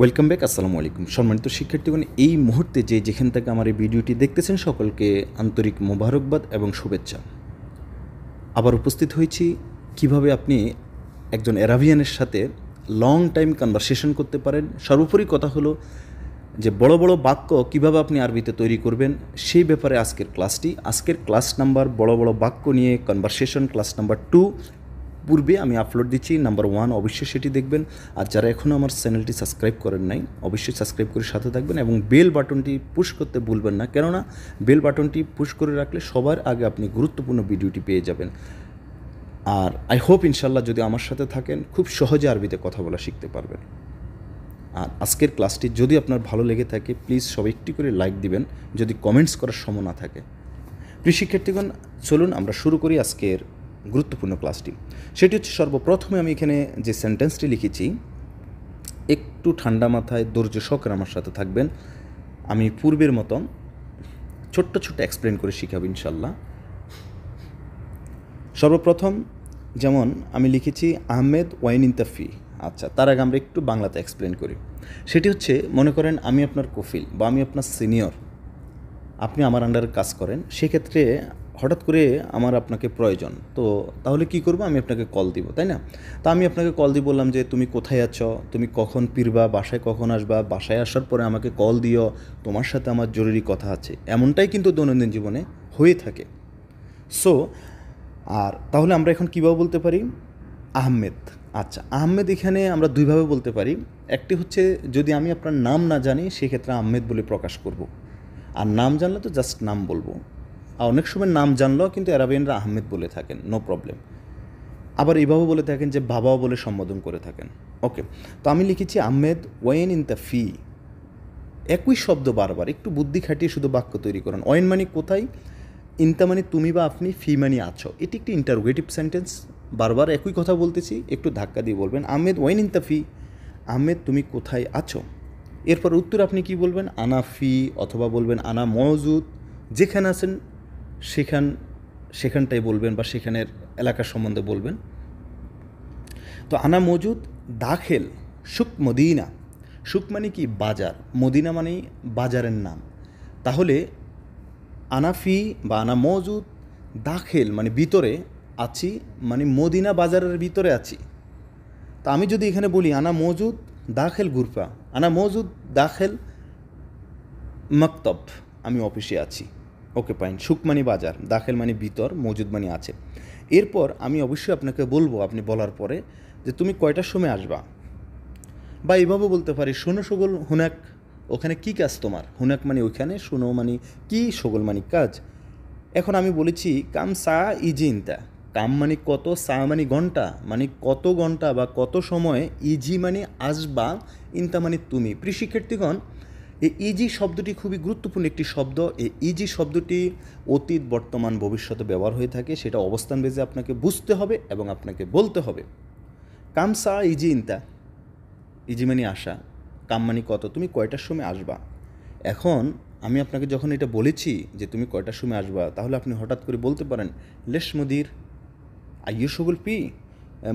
welcome back আসসালামু আলাইকুম সম্মানিত শিক্ষার্থীগণ এই মুহূর্তে যে যেখান থেকে আমার এই ভিডিওটি দেখতেছেন সকলকে আন্তরিক মোবারকবাদ এবং শুভেচ্ছা আবার উপস্থিত হয়েছি কিভাবে আপনি একজন অ্যারাভিয়ানের সাথে লং টাইম কনভারসেশন করতে পারেন সর্বোপরি কথা হলো যে বড় বড় বাক্য কিভাবে আপনি আরবিতে তৈরি করবেন সেই ব্যাপারে আজকের ক্লাসটি আজকের ক্লাস নাম্বার বড় বড় বাক্য নিয়ে কনভারসেশন ক্লাস নাম্বার টু পূর্বে আমি আপলোড দিচ্ছি নাম্বার ওয়ান অবশ্যই সেটি দেখবেন আর যারা এখনও আমার চ্যানেলটি সাবস্ক্রাইব করেন নাই অবশ্যই সাবস্ক্রাইব করে সাথে থাকবেন এবং বেল বাটনটি পুশ করতে ভুলবেন না কেননা বেল বাটনটি পুশ করে রাখলে সবার আগে আপনি গুরুত্বপূর্ণ ভিডিওটি পেয়ে যাবেন আর আই হোপ ইনশাল্লাহ যদি আমার সাথে থাকেন খুব সহজে আরবিতে কথা বলা শিখতে পারবেন আর আজকের ক্লাসটি যদি আপনার ভালো লেগে থাকে প্লিজ সব একটি করে লাইক দিবেন যদি কমেন্টস করার সময় না থাকে প্রিয় শিক্ষার্থীগণ চলুন আমরা শুরু করি আজকের গুরুত্বপূর্ণ ক্লাসটি সেটি হচ্ছে সর্বপ্রথমে আমি এখানে যে সেন্টেন্সটি লিখেছি একটু ঠান্ডা মাথায় ধৈর্য সহকারে আমার সাথে থাকবেন আমি পূর্বের মতো ছোট্ট ছোট্ট এক্সপ্লেন করে শিখাবো ইনশাল্লাহ সর্বপ্রথম যেমন আমি লিখেছি আহমেদ ওয়াইন ইন্তাফি আচ্ছা তার আগে আমরা একটু বাংলাতে এক্সপ্লেন করি সেটি হচ্ছে মনে করেন আমি আপনার কফিল বা আমি আপনার সিনিয়র আপনি আমার আন্ডারে কাজ করেন সেক্ষেত্রে হঠাৎ করে আমার আপনাকে প্রয়োজন তো তাহলে কি করব আমি আপনাকে কল দিব তাই না তো আমি আপনাকে কল দিয়ে বললাম যে তুমি কোথায় আছো তুমি কখন পিরবা বাসায় কখন আসবা বাসায় আসার পরে আমাকে কল দিও তোমার সাথে আমার জরুরি কথা আছে এমনটাই কিন্তু দৈনন্দিন জীবনে হয়ে থাকে সো আর তাহলে আমরা এখন কীভাবে বলতে পারি আহমেদ আচ্ছা আহমেদ এখানে আমরা দুইভাবে বলতে পারি একটি হচ্ছে যদি আমি আপনার নাম না জানি সেক্ষেত্রে আহমেদ বলে প্রকাশ করব আর নাম জানলে তো জাস্ট নাম বলবো অনেক সময় নাম জানলেও কিন্তু অ্যারাবিয়ানরা আহমেদ বলে থাকেন নো প্রবলেম আবার এভাবে বলে থাকেন যে বাবাও বলে সম্বোধন করে থাকেন ওকে তো আমি লিখেছি আহমেদ ওয়েন ইন দ্য ফি একই শব্দ বারবার একটু বুদ্ধি খাটিয়ে শুধু বাক্য তৈরি করেন ওয়েন মানে কোথায় ইনতা মানে তুমি বা আপনি ফি মানে আছো এটি একটি ইন্টারোগেটিভ সেন্টেন্স বারবার একই কথা বলতেছি একটু ধাক্কা দিয়ে বলবেন আহমেদ ওয়েন ইন দ্য ফি আহমেদ তুমি কোথায় আছো এরপর উত্তর আপনি কি বলবেন আনা ফি অথবা বলবেন আনা মজুদ যেখানে আছেন সেখান সেখানটাই বলবেন বা সেখানের এলাকা সম্বন্ধে বলবেন তো আনা মজুদ দাখেল সুক মদিনা সুক মানে কি বাজার মদিনা মানে বাজারের নাম তাহলে আনাফি বা আনা মজুদ দাখেল মানে ভিতরে আছি মানে মদিনা বাজারের ভিতরে আছি তা আমি যদি এখানে বলি আনা মজুদ দাখেল গুরফা আনা মজুদ দাখেল মকতব আমি অফিসে আছি ওকে পাইন সুকমানি বাজার দাখেল মানে ভিতর মজুদ মানি আছে এরপর আমি অবশ্যই আপনাকে বলবো আপনি বলার পরে যে তুমি কয়টার সময় আসবা বা এইভাবে বলতে পারি শোনো সগল হুনাক ওখানে কি কাজ তোমার হুনাক মানে ওইখানে শোনো মানে কি সগল মানে কাজ এখন আমি বলেছি কাম সা ইজিনতা কাম মানে কত সা মানে ঘন্টা মানে কত ঘন্টা বা কত সময় ইজি মানে আসবা ইনতা মানে তুমি প্রিয় এই ইজি শব্দটি খুবই গুরুত্বপূর্ণ একটি শব্দ এই ইজি শব্দটি অতীত বর্তমান ভবিষ্যতে ব্যবহার হয়ে থাকে সেটা অবস্থান বেজে আপনাকে বুঝতে হবে এবং আপনাকে বলতে হবে কাম সা ইজি ইনতা ইজি মানে আসা কাম মানে কত তুমি কয়টার সময় আসবা এখন আমি আপনাকে যখন এটা বলেছি যে তুমি কয়টার সময় আসবা তাহলে আপনি হঠাৎ করে বলতে পারেন লেশ মুদির আইয়ু সগুল পি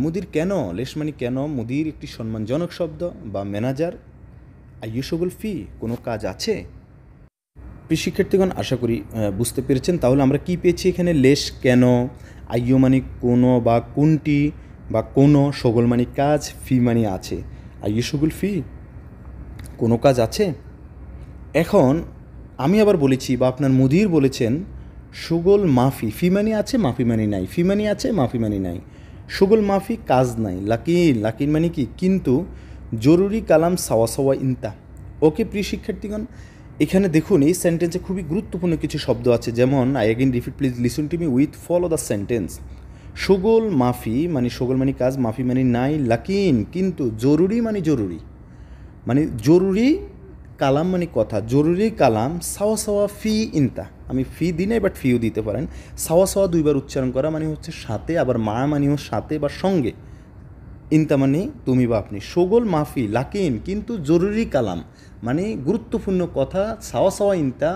মুদির কেন লেশ মানে কেন মুদির একটি সম্মানজনক শব্দ বা ম্যানেজার আয়ুষবল ফি কোনো কাজ আছে প্রিয় শিক্ষার্থীগণ আশা করি বুঝতে পেরেছেন তাহলে আমরা কি পেয়েছি এখানে লেস কেন ইউ মানে কোনো বা কোনটি বা কোনো সগল মানে কাজ ফি মানে আছে ইউ সগল ফি কোনো কাজ আছে এখন আমি আবার বলেছি বা আপনার মুদির বলেছেন সুগল মাফি ফি মানে আছে মাফি মানে নাই ফি মানে আছে মাফি মানে নাই সুগল মাফি কাজ নাই লাকিন লাকিন মানে কি কিন্তু জরুরি কালাম সাওয়া সাওয়া ইন্তা ওকে প্রিয় শিক্ষার্থীগণ এখানে দেখুন এই সেন্টেন্সে খুবই গুরুত্বপূর্ণ কিছু শব্দ আছে যেমন I again repeat please listen to me with follow the sentence সুগোল মাফি মানে সুগোল মানে কাজ মাফি মানে নাই লাকিন কিন্তু জরুরি মানে জরুরি মানে জরুরি কালাম মানে কথা জরুরি কালাম সাওয়া সাওয়া ফি ইনতা আমি ফি দিই নাই বাট ফিও দিতে পারেন সাওয়া সাওয়া দুইবার উচ্চারণ করা মানে হচ্ছে সাথে আবার মা মানেও সাথে বা সঙ্গে ইনতামানি তুমি বা আপনি সগোল মাফি লাকিন কিন্তু জরুরি কালাম মানে গুরুত্বপূর্ণ কথা সাওয়া সাওয়া ইনতা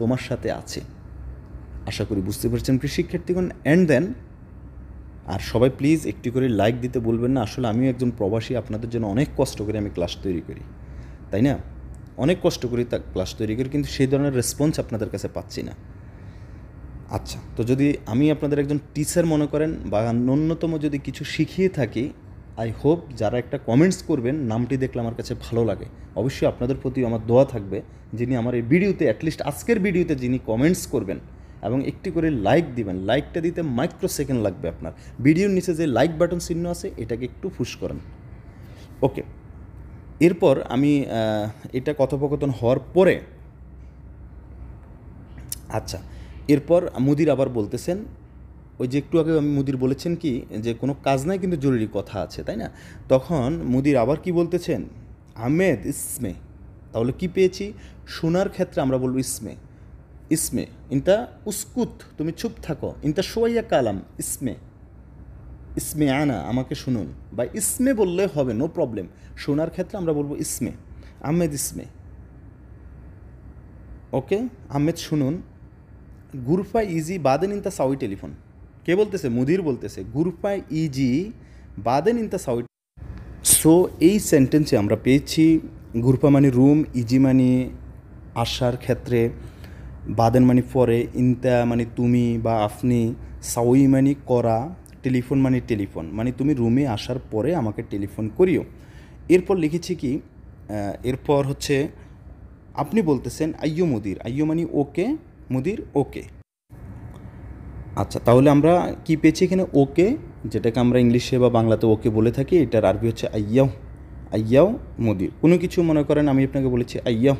তোমার সাথে আছে আশা করি বুঝতে পেরেছেন কৃষি শিক্ষার্থীগণ অ্যান্ড দেন আর সবাই প্লিজ একটি করে লাইক দিতে বলবেন না আসলে আমিও একজন প্রবাসী আপনাদের জন্য অনেক কষ্ট করে আমি ক্লাস তৈরি করি তাই না অনেক কষ্ট করে তা ক্লাস তৈরি করি কিন্তু সেই ধরনের রেসপন্স আপনাদের কাছে পাচ্ছি না আচ্ছা তো যদি আমি আপনাদের একজন টিচার মনে করেন বা ন্যূনতম যদি কিছু শিখিয়ে থাকি আই হোপ যারা একটা কমেন্টস করবেন নামটি দেখলে আমার কাছে ভালো লাগে অবশ্যই আপনাদের প্রতি আমার দোয়া থাকবে যিনি আমার এই ভিডিওতে অ্যাটলিস্ট আজকের ভিডিওতে যিনি কমেন্টস করবেন এবং একটি করে লাইক দিবেন লাইকটা দিতে মাইক্রো সেকেন্ড লাগবে আপনার ভিডিওর নিচে যে লাইক বাটন চিহ্ন আছে এটাকে একটু পুশ করেন ওকে এরপর আমি এটা কথোপকথন হওয়ার পরে আচ্ছা এরপর মুদির আবার বলতেছেন ওই যে একটু আগে আমি মুদির বলেছেন কি যে কোনো কাজ নাই কিন্তু জরুরি কথা আছে তাই না তখন মুদির আবার কি বলতেছেন আহমেদ ইসমে তাহলে কি পেয়েছি শোনার ক্ষেত্রে আমরা বলবো ইসমে ইসমে ইনতা উস্কুত তুমি চুপ থাকো ইনতা সোয়াইয়া কালাম ইসমে ইসমে আনা আমাকে শুনুন বা ইসমে বললে হবে নো প্রবলেম শোনার ক্ষেত্রে আমরা বলবো ইসমে আহমেদ ইসমে ওকে আহমেদ শুনুন গুরফা ইজি বাদেন ইনতা সাউই টেলিফোন কে বলতেছে মুদির বলতেছে গুরুপা ইজি e বাদেন ইন দ্য সাউথ সো এই সেন্টেন্সে আমরা পেয়েছি গুরুপা মানে রুম ইজি e মানে আসার ক্ষেত্রে বাদেন মানে পরে ইনতা মানে তুমি বা আপনি সাউই মানে করা টেলিফোন মানে টেলিফোন মানে তুমি রুমে আসার পরে আমাকে টেলিফোন করিও এরপর লিখেছি কি এরপর হচ্ছে আপনি বলতেছেন আইয়ো মুদির আইয়ো মানে ওকে মুদির ওকে আচ্ছা তাহলে আমরা কি পেয়েছি এখানে ওকে যেটাকে আমরা ইংলিশে বা বাংলাতে ওকে বলে থাকি এটার আরবি হচ্ছে আইয়াও আইয়াও মদির কোনো কিছু মনে করেন আমি আপনাকে বলেছি আইয়াও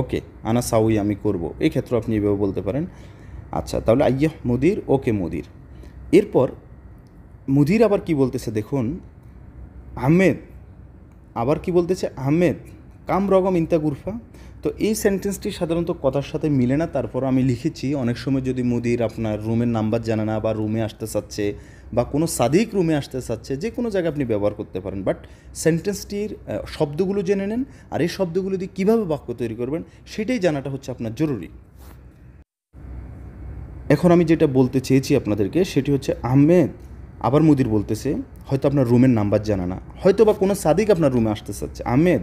ওকে আনা সাউই আমি করব ক্ষেত্রে আপনি এভাবে বলতে পারেন আচ্ছা তাহলে আইয়াহ মুদির ওকে মুদির এরপর মুদির আবার কি বলতেছে দেখুন আহমেদ আবার কি বলতেছে আহমেদ কাম রকম ইন্তা তো এই সেন্টেন্সটি সাধারণত কথার সাথে মিলে না তারপর আমি লিখেছি অনেক সময় যদি মুদির আপনার রুমের নাম্বার জানে না বা রুমে আসতে চাচ্ছে বা কোনো সাদিক রুমে আসতে চাচ্ছে যে কোনো জায়গায় আপনি ব্যবহার করতে পারেন বাট সেন্টেন্সটির শব্দগুলো জেনে নেন আর এই শব্দগুলো দিয়ে কীভাবে বাক্য তৈরি করবেন সেটাই জানাটা হচ্ছে আপনার জরুরি এখন আমি যেটা বলতে চেয়েছি আপনাদেরকে সেটি হচ্ছে আহমেদ আবার মুদির বলতেছে হয়তো আপনার রুমের নাম্বার জানা না হয়তো বা কোনো সাদিক আপনার রুমে আসতে চাচ্ছে আহমেদ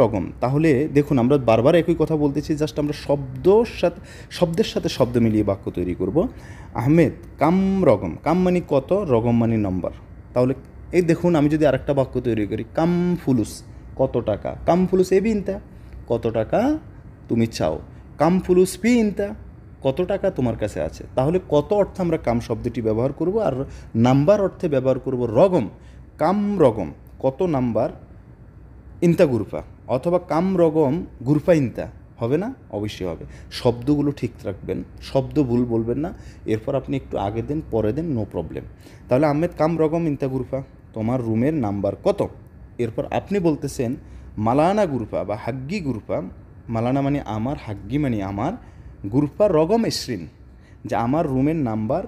রকম তাহলে দেখুন আমরা বারবার একই কথা বলতেছি জাস্ট আমরা শব্দ সাথে শব্দের সাথে শব্দ মিলিয়ে বাক্য তৈরি করব আহমেদ রকম কাম মানে কত রকম মানে নম্বর তাহলে এই দেখুন আমি যদি আরেকটা বাক্য তৈরি করি কাম ফুলুস কত টাকা কাম ফুলুস এ বিনতা কত টাকা তুমি চাও কাম ফুলুস পি ইনতা কত টাকা তোমার কাছে আছে তাহলে কত অর্থে আমরা কাম শব্দটি ব্যবহার করব আর নাম্বার অর্থে ব্যবহার করব রগম কাম রগম কত নাম্বার ইন্তা গুরফা অথবা কাম রগম গুরফা ইন্তা হবে না অবশ্যই হবে শব্দগুলো ঠিক রাখবেন শব্দ ভুল বলবেন না এরপর আপনি একটু আগে দেন পরে দেন নো প্রবলেম তাহলে আহমেদ কাম রগম ইন্তা গুরফা তোমার রুমের নাম্বার কত এরপর আপনি বলতেছেন মালানা গুরফা বা হাগ্গি গুরফা মালানা মানে আমার হাগ্গি মানে আমার গুরফা রগম এসরিন যে আমার রুমের নাম্বার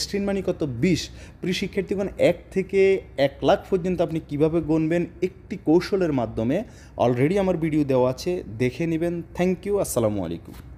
স্ট্রিম মানি কত বিশ প্রিয় শিক্ষার্থীগণ এক থেকে এক লাখ পর্যন্ত আপনি কিভাবে গুনবেন একটি কৌশলের মাধ্যমে অলরেডি আমার ভিডিও দেওয়া আছে দেখে নেবেন থ্যাংক ইউ আসসালামু আলাইকুম